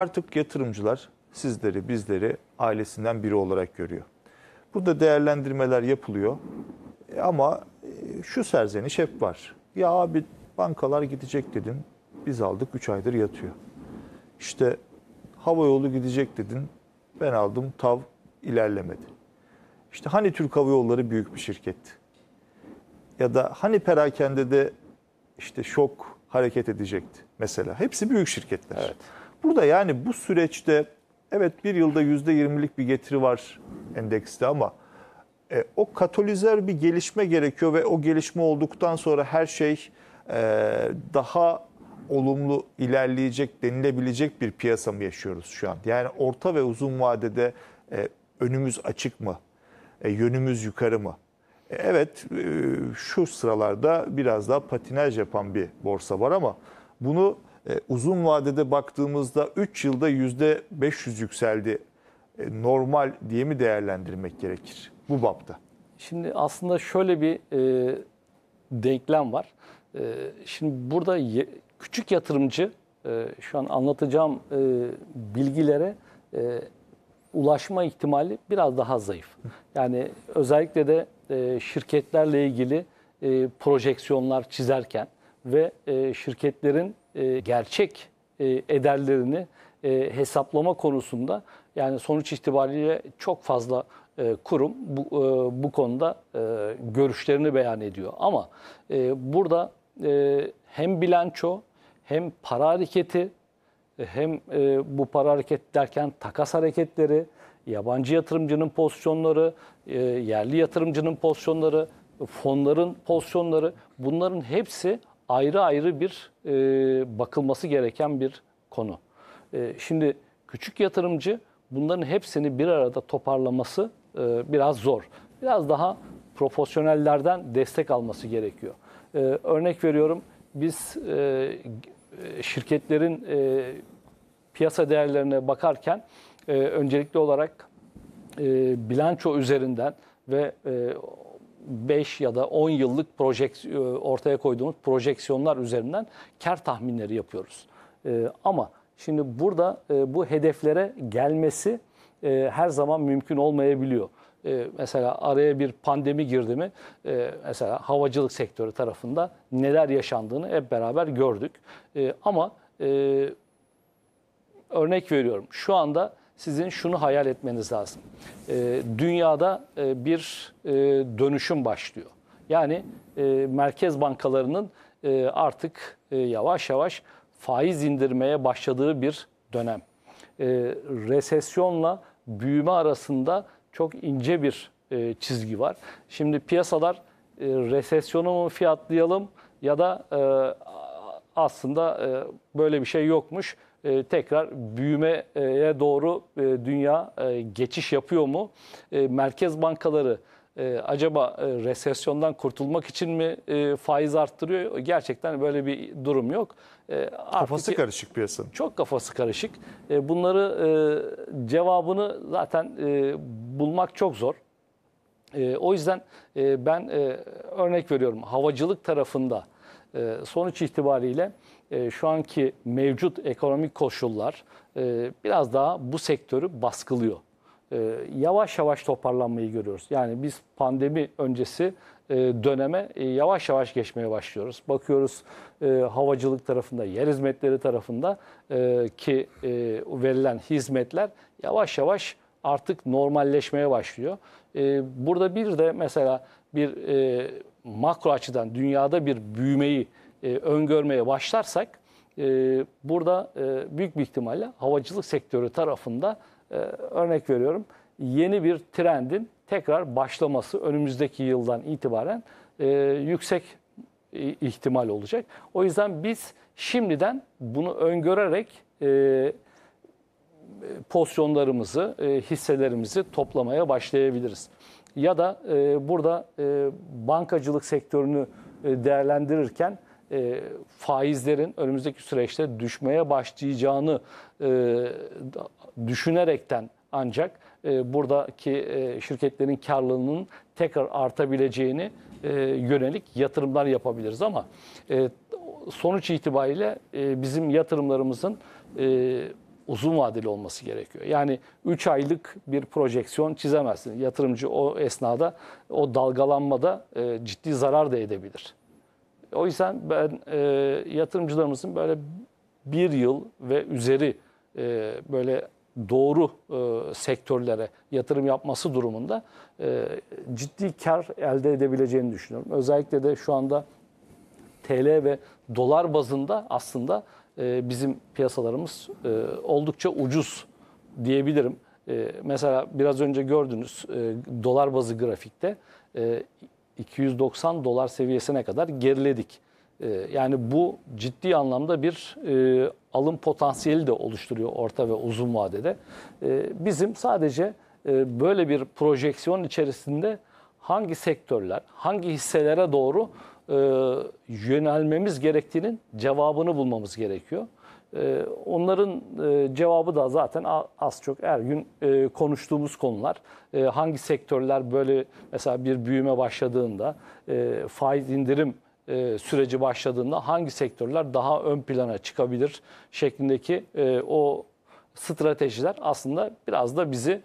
Artık yatırımcılar sizleri, bizleri ailesinden biri olarak görüyor. Burada değerlendirmeler yapılıyor e, ama e, şu serzeniş hep var. Ya abi bankalar gidecek dedin, biz aldık 3 aydır yatıyor. İşte hava yolu gidecek dedin, ben aldım tav ilerlemedi. İşte hani Türk Hava Yolları büyük bir şirketti? Ya da hani perakende de işte şok hareket edecekti mesela. Hepsi büyük şirketler. Evet. Burada yani bu süreçte evet bir yılda yüzde yirmilik bir getiri var endekste ama e, o katalizer bir gelişme gerekiyor ve o gelişme olduktan sonra her şey e, daha olumlu ilerleyecek denilebilecek bir piyasa mı yaşıyoruz şu an? Yani orta ve uzun vadede e, önümüz açık mı? E, yönümüz yukarı mı? E, evet e, şu sıralarda biraz daha patinaj yapan bir borsa var ama bunu e, uzun vadede baktığımızda 3 yılda %500 yükseldi. E, normal diye mi değerlendirmek gerekir bu bapta? Şimdi aslında şöyle bir e, denklem var. E, şimdi burada ye, küçük yatırımcı e, şu an anlatacağım e, bilgilere e, ulaşma ihtimali biraz daha zayıf. Yani özellikle de e, şirketlerle ilgili e, projeksiyonlar çizerken ve e, şirketlerin e, gerçek e, ederlerini e, hesaplama konusunda yani sonuç itibariyle çok fazla kurum bu, bu konuda görüşlerini beyan ediyor. Ama burada hem bilanço hem para hareketi hem bu para hareket derken takas hareketleri, yabancı yatırımcının pozisyonları, yerli yatırımcının pozisyonları, fonların pozisyonları bunların hepsi ayrı ayrı bir e, bakılması gereken bir konu. E, şimdi küçük yatırımcı bunların hepsini bir arada toparlaması e, biraz zor. Biraz daha profesyonellerden destek alması gerekiyor. E, örnek veriyorum biz e, şirketlerin e, piyasa değerlerine bakarken e, öncelikli olarak e, bilanço üzerinden ve e, 5 ya da 10 yıllık projek, e, ortaya koyduğumuz projeksiyonlar üzerinden kar tahminleri yapıyoruz. E, ama şimdi burada e, bu hedeflere gelmesi her zaman mümkün olmayabiliyor. mesela araya bir pandemi girdi mi mesela havacılık sektörü tarafında neler yaşandığını hep beraber gördük. ama örnek veriyorum şu anda sizin şunu hayal etmeniz lazım. E, dünyada e, bir e, dönüşüm başlıyor. Yani e, merkez bankalarının e, artık e, yavaş yavaş faiz indirmeye başladığı bir dönem. E, resesyonla büyüme arasında çok ince bir e, çizgi var. Şimdi piyasalar e, resesyonu mu fiyatlayalım ya da e, aslında e, böyle bir şey yokmuş e, tekrar büyümeye doğru e, dünya e, geçiş yapıyor mu? merkez bankaları acaba e, resesyondan kurtulmak için mi faiz arttırıyor? Gerçekten böyle bir durum yok. E, kafası artık, karışık piyasanın. Çok kafası karışık. bunları cevabını zaten bulmak çok zor. o yüzden ben örnek veriyorum havacılık tarafında e, sonuç itibariyle e, şu anki mevcut ekonomik koşullar e, biraz daha bu sektörü baskılıyor. E, yavaş yavaş toparlanmayı görüyoruz. Yani biz pandemi öncesi döneme yavaş yavaş geçmeye başlıyoruz. Bakıyoruz havacılık tarafında, yer hizmetleri tarafında ki verilen hizmetler yavaş yavaş artık normalleşmeye başlıyor. burada bir de mesela bir makro açıdan dünyada bir büyümeyi e, öngörmeye başlarsak e, burada e, büyük bir ihtimalle havacılık sektörü tarafında e, örnek veriyorum yeni bir trendin tekrar başlaması önümüzdeki yıldan itibaren e, yüksek e, ihtimal olacak. O yüzden biz şimdiden bunu öngörerek e, pozisyonlarımızı, e, hisselerimizi toplamaya başlayabiliriz. Ya da e, burada e, bankacılık sektörünü e, değerlendirirken e, faizlerin önümüzdeki süreçte düşmeye başlayacağını e, düşünerekten ancak e, buradaki e, şirketlerin karlılığının tekrar artabileceğini e, yönelik yatırımlar yapabiliriz ama e, sonuç itibariyle e, bizim yatırımlarımızın e, uzun vadeli olması gerekiyor. Yani 3 aylık bir projeksiyon çizemezsin. Yatırımcı o esnada o dalgalanmada e, ciddi zarar da edebilir. O yüzden ben e, yatırımcılarımızın böyle bir yıl ve üzeri e, böyle doğru e, sektörlere yatırım yapması durumunda e, ciddi kar elde edebileceğini düşünüyorum. Özellikle de şu anda TL ve dolar bazında aslında e, bizim piyasalarımız e, oldukça ucuz diyebilirim. E, mesela biraz önce gördünüz e, dolar bazı grafikte e, 290 dolar seviyesine kadar geriledik. Ee, yani bu ciddi anlamda bir e, alım potansiyeli de oluşturuyor orta ve uzun vadede. Ee, bizim sadece e, böyle bir projeksiyon içerisinde hangi sektörler, hangi hisselere doğru e, yönelmemiz gerektiğinin cevabını bulmamız gerekiyor. Ee, onların e, cevabı da zaten az çok her gün e, konuştuğumuz konular. E, hangi sektörler böyle mesela bir büyüme başladığında faiz indirim süreci başladığında hangi sektörler daha ön plana çıkabilir şeklindeki o stratejiler aslında biraz da bizi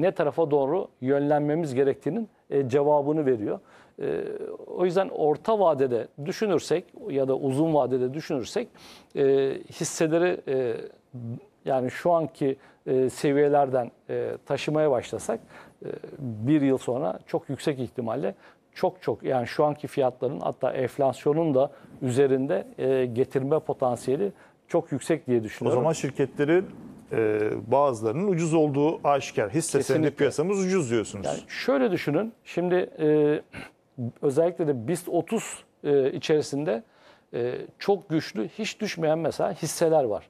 ne tarafa doğru yönlenmemiz gerektiğinin cevabını veriyor. E, o yüzden orta vadede düşünürsek ya da uzun vadede düşünürsek e, hisseleri e, yani şu anki e, seviyelerden e, taşımaya başlasak e, bir yıl sonra çok yüksek ihtimalle çok çok yani şu anki fiyatların hatta enflasyonun da üzerinde e, getirme potansiyeli çok yüksek diye düşünüyorum. O zaman şirketlerin e, bazılarının ucuz olduğu aşikar. Hisse senedi piyasamız ucuz diyorsunuz. Yani şöyle düşünün. Şimdi e, özellikle de BIST 30 e, içerisinde e, çok güçlü, hiç düşmeyen mesela hisseler var.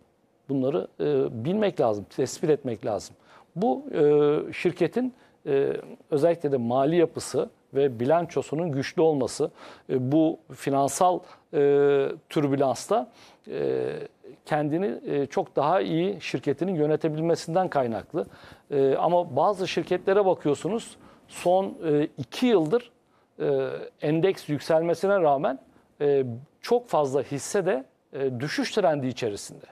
Bunları e, bilmek lazım, tespit etmek lazım. Bu e, şirketin e, özellikle de mali yapısı ve bilançosunun güçlü olması e, bu finansal e, türbülansta e, kendini e, çok daha iyi şirketinin yönetebilmesinden kaynaklı. E, ama bazı şirketlere bakıyorsunuz son e, iki yıldır e, endeks yükselmesine rağmen e, çok fazla hisse de e, düşüş trendi içerisinde.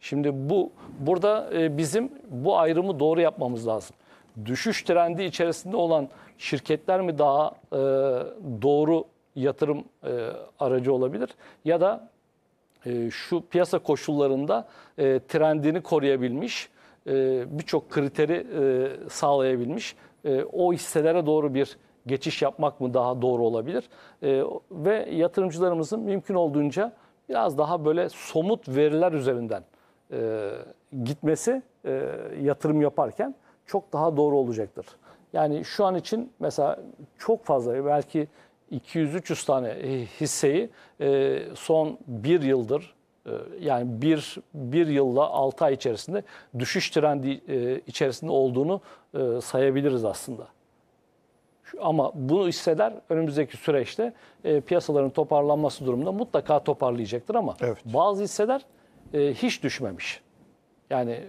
Şimdi bu burada bizim bu ayrımı doğru yapmamız lazım. Düşüş trendi içerisinde olan şirketler mi daha doğru yatırım aracı olabilir ya da şu piyasa koşullarında e, trendini koruyabilmiş, birçok kriteri sağlayabilmiş o hisselere doğru bir geçiş yapmak mı daha doğru olabilir? E, ve yatırımcılarımızın mümkün olduğunca biraz daha böyle somut veriler üzerinden e, gitmesi e, yatırım yaparken çok daha doğru olacaktır. Yani şu an için mesela çok fazla belki 200-300 tane e, hisseyi e, son bir yıldır e, yani bir, bir yılla 6 ay içerisinde düşüş trendi e, içerisinde olduğunu e, sayabiliriz aslında. Ama bunu hisseder önümüzdeki süreçte e, piyasaların toparlanması durumunda mutlaka toparlayacaktır ama evet. bazı hisseler e, hiç düşmemiş. Yani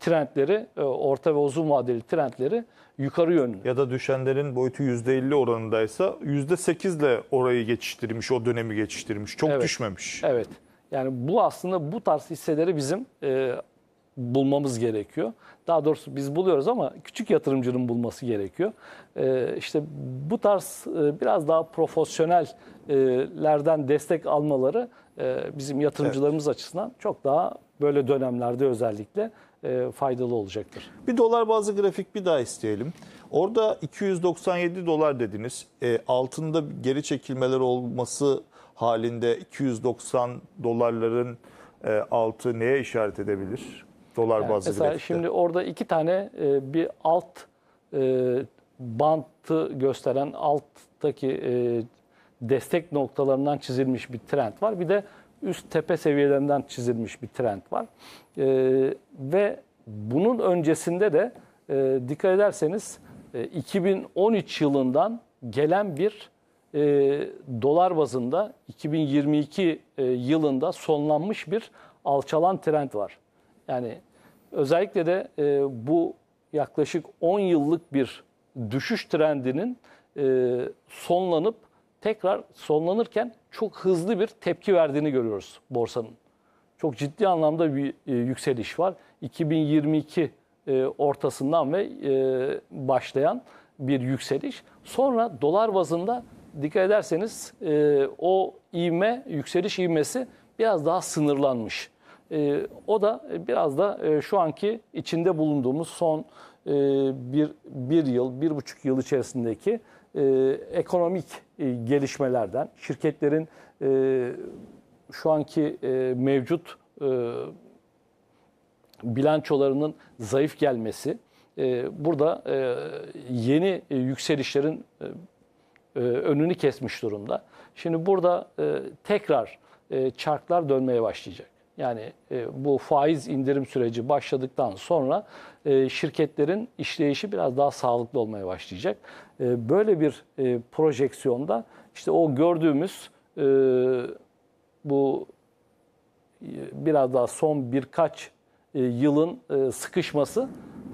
trendleri, e, orta ve uzun vadeli trendleri yukarı yönlü. Ya da düşenlerin boyutu %50 oranındaysa %8 ile orayı geçiştirmiş, o dönemi geçiştirmiş. Çok evet. düşmemiş. Evet. Yani bu aslında bu tarz hisseleri bizim e, bulmamız gerekiyor. Daha doğrusu biz buluyoruz ama küçük yatırımcının bulması gerekiyor. Ee, işte bu tarz e, biraz daha profesyonellerden destek almaları e, bizim yatırımcılarımız evet. açısından çok daha böyle dönemlerde özellikle e, faydalı olacaktır. Bir dolar bazı grafik bir daha isteyelim. Orada 297 dolar dediniz. E, altında geri çekilmeler olması halinde 290 dolarların e, altı neye işaret edebilir? dolar yani bazlı mesela bilet. Şimdi orada iki tane e, bir alt e, bantı gösteren alttaki e, destek noktalarından çizilmiş bir trend var. Bir de üst tepe seviyelerinden çizilmiş bir trend var. E, ve bunun öncesinde de e, dikkat ederseniz e, 2013 yılından gelen bir e, dolar bazında 2022 e, yılında sonlanmış bir alçalan trend var. Yani Özellikle de e, bu yaklaşık 10 yıllık bir düşüş trendinin e, sonlanıp tekrar sonlanırken çok hızlı bir tepki verdiğini görüyoruz borsanın. Çok ciddi anlamda bir e, yükseliş var. 2022 e, ortasından ve e, başlayan bir yükseliş. Sonra dolar bazında dikkat ederseniz e, o ivme, yükseliş ivmesi biraz daha sınırlanmış. Ee, o da e, biraz da e, şu anki içinde bulunduğumuz son e, bir, bir yıl, bir buçuk yıl içerisindeki ekonomik gelişmelerden, şirketlerin şu anki mevcut bilançolarının zayıf gelmesi, burada yeni e, yükselişlerin önünü kesmiş durumda. Şimdi burada tekrar çarklar dönmeye başlayacak. Yani e, bu faiz indirim süreci başladıktan sonra e, şirketlerin işleyişi biraz daha sağlıklı olmaya başlayacak. E, böyle bir e, projeksiyonda işte o gördüğümüz e, bu e, biraz daha son birkaç e, yılın e, sıkışması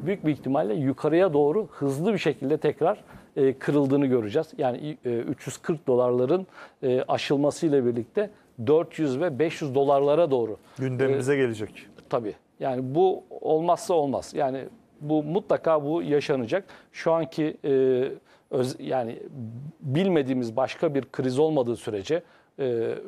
büyük bir ihtimalle yukarıya doğru hızlı bir şekilde tekrar e, kırıldığını göreceğiz. Yani e, 340 dolarların e, aşılmasıyla birlikte 400 ve 500 dolarlara doğru. Gündemimize ee, gelecek. Tabii. Yani bu olmazsa olmaz. Yani bu mutlaka bu yaşanacak. Şu anki e, öz, yani bilmediğimiz başka bir kriz olmadığı sürece e,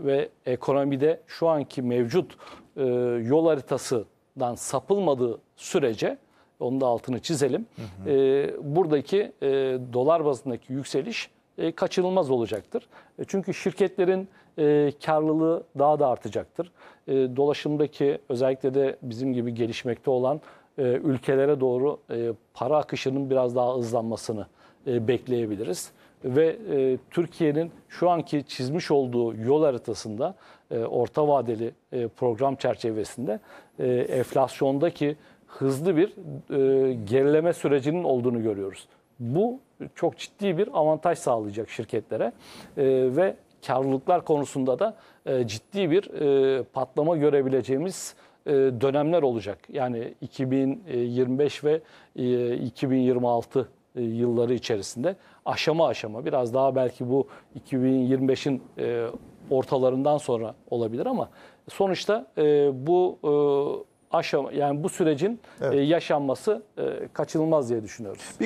ve ekonomide şu anki mevcut e, yol haritasından sapılmadığı sürece onun da altını çizelim. Hı hı. E, buradaki e, dolar bazındaki yükseliş e, kaçınılmaz olacaktır. E, çünkü şirketlerin e, karlılığı daha da artacaktır. dolaşımdaki özellikle de bizim gibi gelişmekte olan ülkelere doğru para akışının biraz daha hızlanmasını bekleyebiliriz. Ve Türkiye'nin şu anki çizmiş olduğu yol haritasında orta vadeli program çerçevesinde enflasyondaki hızlı bir e, gerileme sürecinin olduğunu görüyoruz. Bu çok ciddi bir avantaj sağlayacak şirketlere e, ve karlılıklar konusunda da e, ciddi bir e, patlama görebileceğimiz e, dönemler olacak. Yani 2025 ve 2026 e, e, yılları içerisinde aşama aşama biraz daha belki bu 2025'in ortalarından sonra olabilir ama sonuçta bu aşama yani bu sürecin evet. yaşanması kaçınılmaz diye düşünüyoruz. Bir